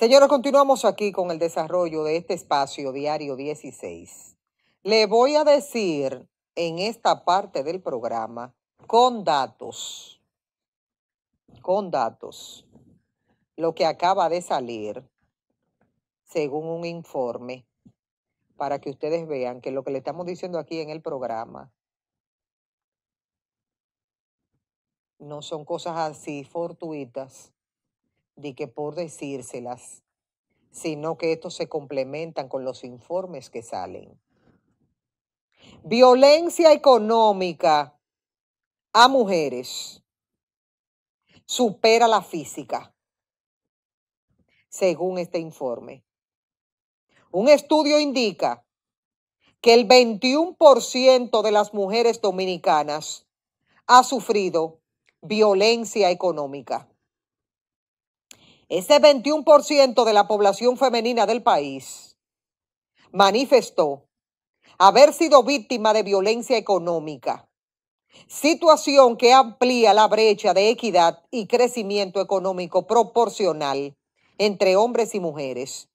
Señores, continuamos aquí con el desarrollo de este espacio diario 16. Le voy a decir en esta parte del programa con datos, con datos, lo que acaba de salir según un informe para que ustedes vean que lo que le estamos diciendo aquí en el programa no son cosas así fortuitas de que por decírselas, sino que estos se complementan con los informes que salen. Violencia económica a mujeres supera la física, según este informe. Un estudio indica que el 21% de las mujeres dominicanas ha sufrido violencia económica ese 21% de la población femenina del país manifestó haber sido víctima de violencia económica, situación que amplía la brecha de equidad y crecimiento económico proporcional entre hombres y mujeres,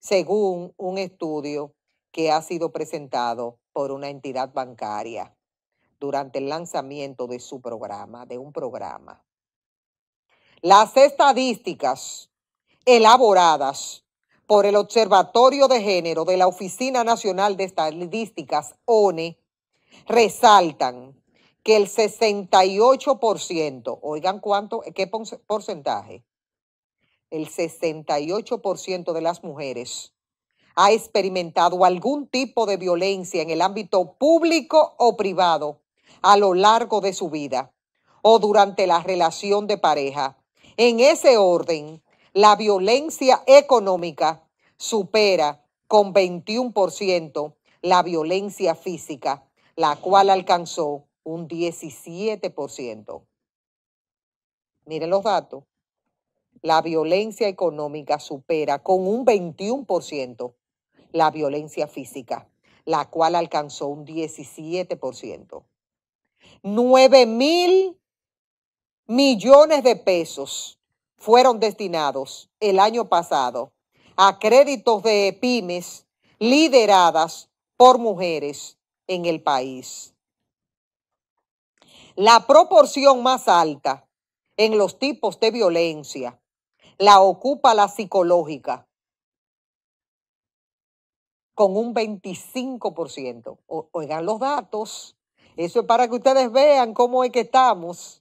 según un estudio que ha sido presentado por una entidad bancaria durante el lanzamiento de su programa, de un programa. Las estadísticas elaboradas por el Observatorio de Género de la Oficina Nacional de Estadísticas, ONE, resaltan que el 68%, oigan cuánto, qué porcentaje, el 68% de las mujeres ha experimentado algún tipo de violencia en el ámbito público o privado a lo largo de su vida o durante la relación de pareja en ese orden, la violencia económica supera con 21% la violencia física, la cual alcanzó un 17%. Miren los datos. La violencia económica supera con un 21% la violencia física, la cual alcanzó un 17%. 9 mil millones de pesos fueron destinados el año pasado a créditos de pymes lideradas por mujeres en el país. La proporción más alta en los tipos de violencia la ocupa la psicológica con un 25%. oigan los datos. Eso es para que ustedes vean cómo es que estamos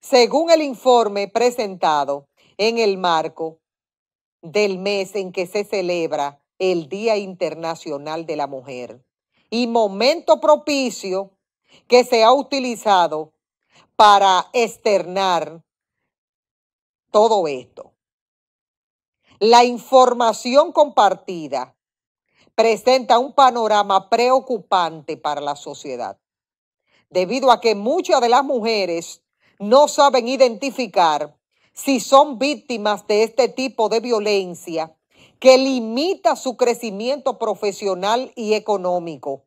según el informe presentado en el marco del mes en que se celebra el Día Internacional de la Mujer y momento propicio que se ha utilizado para externar todo esto. La información compartida presenta un panorama preocupante para la sociedad, debido a que muchas de las mujeres no saben identificar si son víctimas de este tipo de violencia que limita su crecimiento profesional y económico.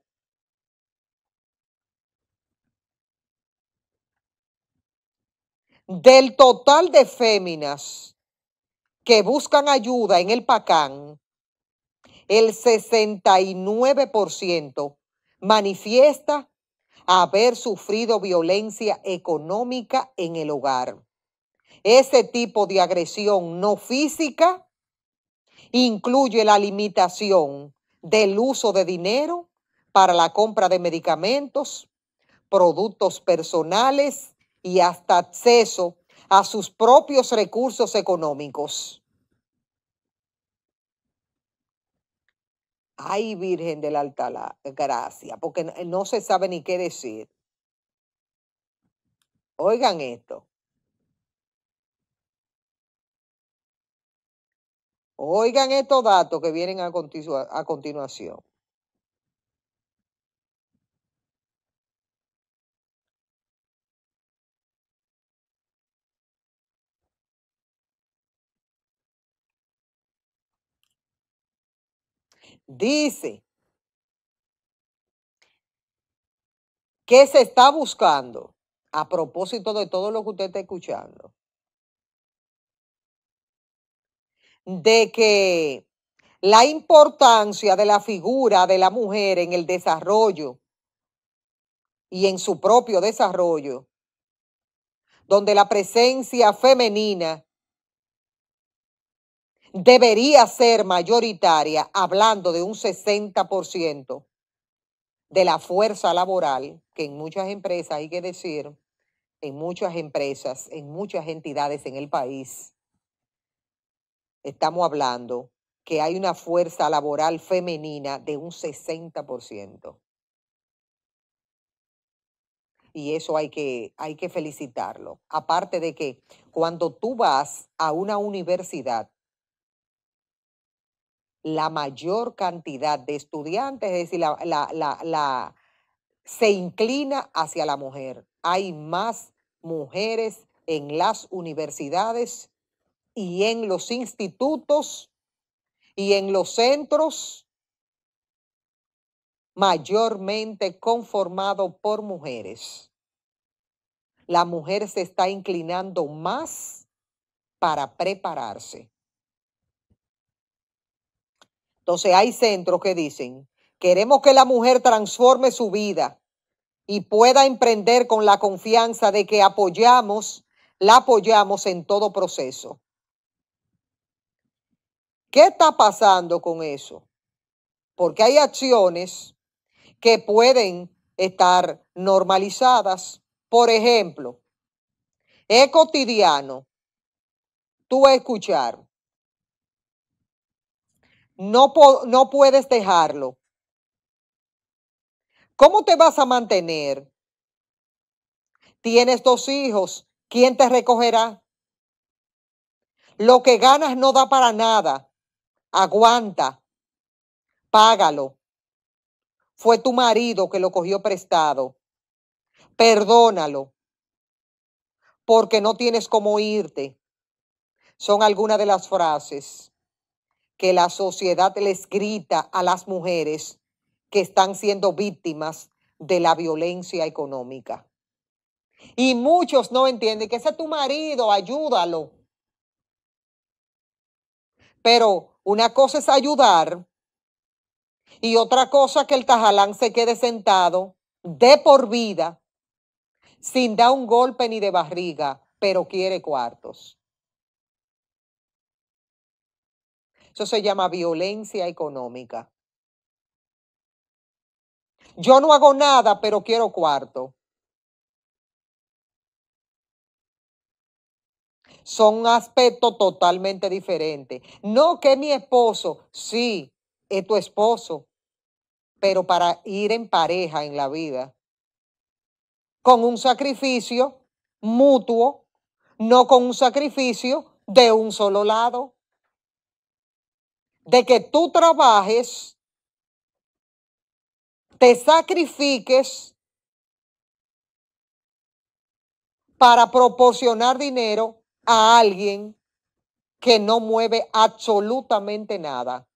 Del total de féminas que buscan ayuda en el PACAN, el 69% manifiesta haber sufrido violencia económica en el hogar. Ese tipo de agresión no física incluye la limitación del uso de dinero para la compra de medicamentos, productos personales y hasta acceso a sus propios recursos económicos. Ay, Virgen del la Alta Gracia, porque no se sabe ni qué decir. Oigan esto. Oigan estos datos que vienen a, a continuación. dice que se está buscando, a propósito de todo lo que usted está escuchando, de que la importancia de la figura de la mujer en el desarrollo y en su propio desarrollo, donde la presencia femenina debería ser mayoritaria, hablando de un 60% de la fuerza laboral, que en muchas empresas, hay que decir, en muchas empresas, en muchas entidades en el país, estamos hablando que hay una fuerza laboral femenina de un 60%. Y eso hay que, hay que felicitarlo. Aparte de que cuando tú vas a una universidad, la mayor cantidad de estudiantes, es decir, la, se inclina hacia la mujer. Hay más mujeres en las universidades y en los institutos y en los centros mayormente conformado por mujeres. La mujer se está inclinando más para prepararse. Entonces hay centros que dicen, queremos que la mujer transforme su vida y pueda emprender con la confianza de que apoyamos, la apoyamos en todo proceso. ¿Qué está pasando con eso? Porque hay acciones que pueden estar normalizadas. Por ejemplo, es cotidiano tú escuchar no, no puedes dejarlo. ¿Cómo te vas a mantener? Tienes dos hijos. ¿Quién te recogerá? Lo que ganas no da para nada. Aguanta. Págalo. Fue tu marido que lo cogió prestado. Perdónalo. Porque no tienes cómo irte. Son algunas de las frases que la sociedad les grita a las mujeres que están siendo víctimas de la violencia económica. Y muchos no entienden que ese es tu marido, ayúdalo. Pero una cosa es ayudar y otra cosa que el tajalán se quede sentado de por vida sin dar un golpe ni de barriga, pero quiere cuartos. Eso se llama violencia económica. Yo no hago nada, pero quiero cuarto. Son aspectos totalmente diferentes. No que mi esposo, sí, es tu esposo, pero para ir en pareja en la vida, con un sacrificio mutuo, no con un sacrificio de un solo lado de que tú trabajes, te sacrifiques para proporcionar dinero a alguien que no mueve absolutamente nada.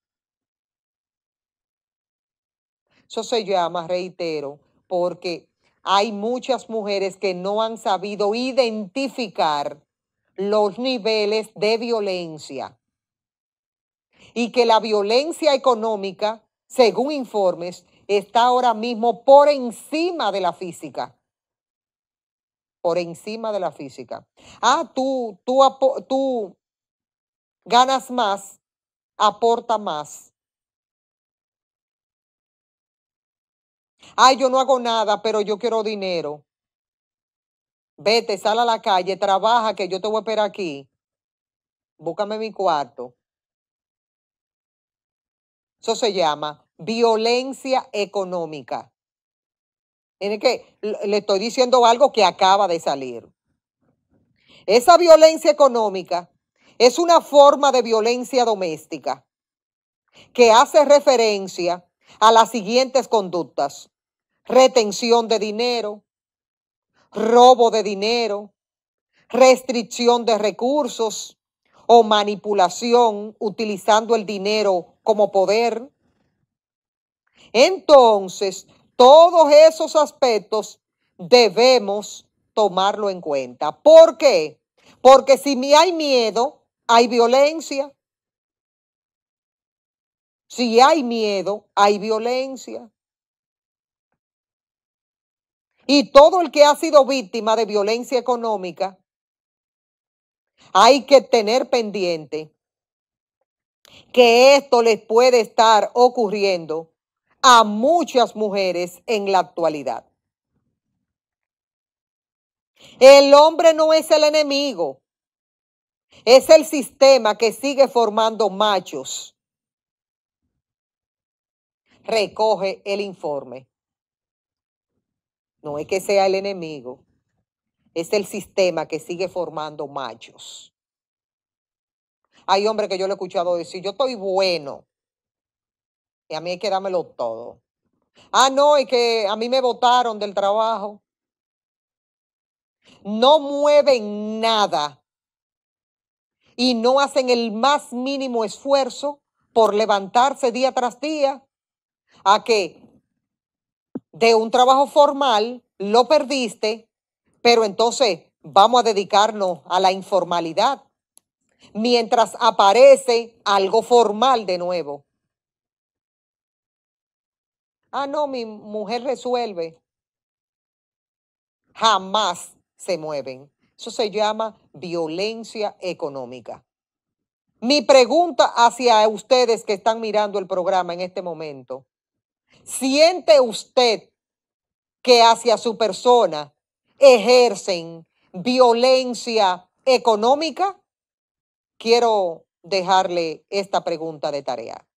Eso se llama, reitero, porque hay muchas mujeres que no han sabido identificar los niveles de violencia y que la violencia económica, según informes, está ahora mismo por encima de la física. Por encima de la física. Ah, tú, tú, tú ganas más, aporta más. Ay, yo no hago nada, pero yo quiero dinero. Vete, sal a la calle, trabaja, que yo te voy a esperar aquí. Búscame mi cuarto. Eso se llama violencia económica. En el que le estoy diciendo algo que acaba de salir. Esa violencia económica es una forma de violencia doméstica que hace referencia a las siguientes conductas. Retención de dinero, robo de dinero, restricción de recursos o manipulación utilizando el dinero como poder. Entonces, todos esos aspectos debemos tomarlo en cuenta. ¿Por qué? Porque si hay miedo, hay violencia. Si hay miedo, hay violencia. Y todo el que ha sido víctima de violencia económica, hay que tener pendiente que esto les puede estar ocurriendo a muchas mujeres en la actualidad. El hombre no es el enemigo, es el sistema que sigue formando machos. Recoge el informe. No es que sea el enemigo, es el sistema que sigue formando machos. Hay hombres que yo le he escuchado decir, yo estoy bueno. Y a mí hay que dármelo todo. Ah, no, es que a mí me votaron del trabajo. No mueven nada y no hacen el más mínimo esfuerzo por levantarse día tras día a que de un trabajo formal lo perdiste, pero entonces vamos a dedicarnos a la informalidad mientras aparece algo formal de nuevo. Ah, no, mi mujer resuelve. Jamás se mueven. Eso se llama violencia económica. Mi pregunta hacia ustedes que están mirando el programa en este momento. ¿Siente usted que hacia su persona ejercen violencia económica? quiero dejarle esta pregunta de tarea.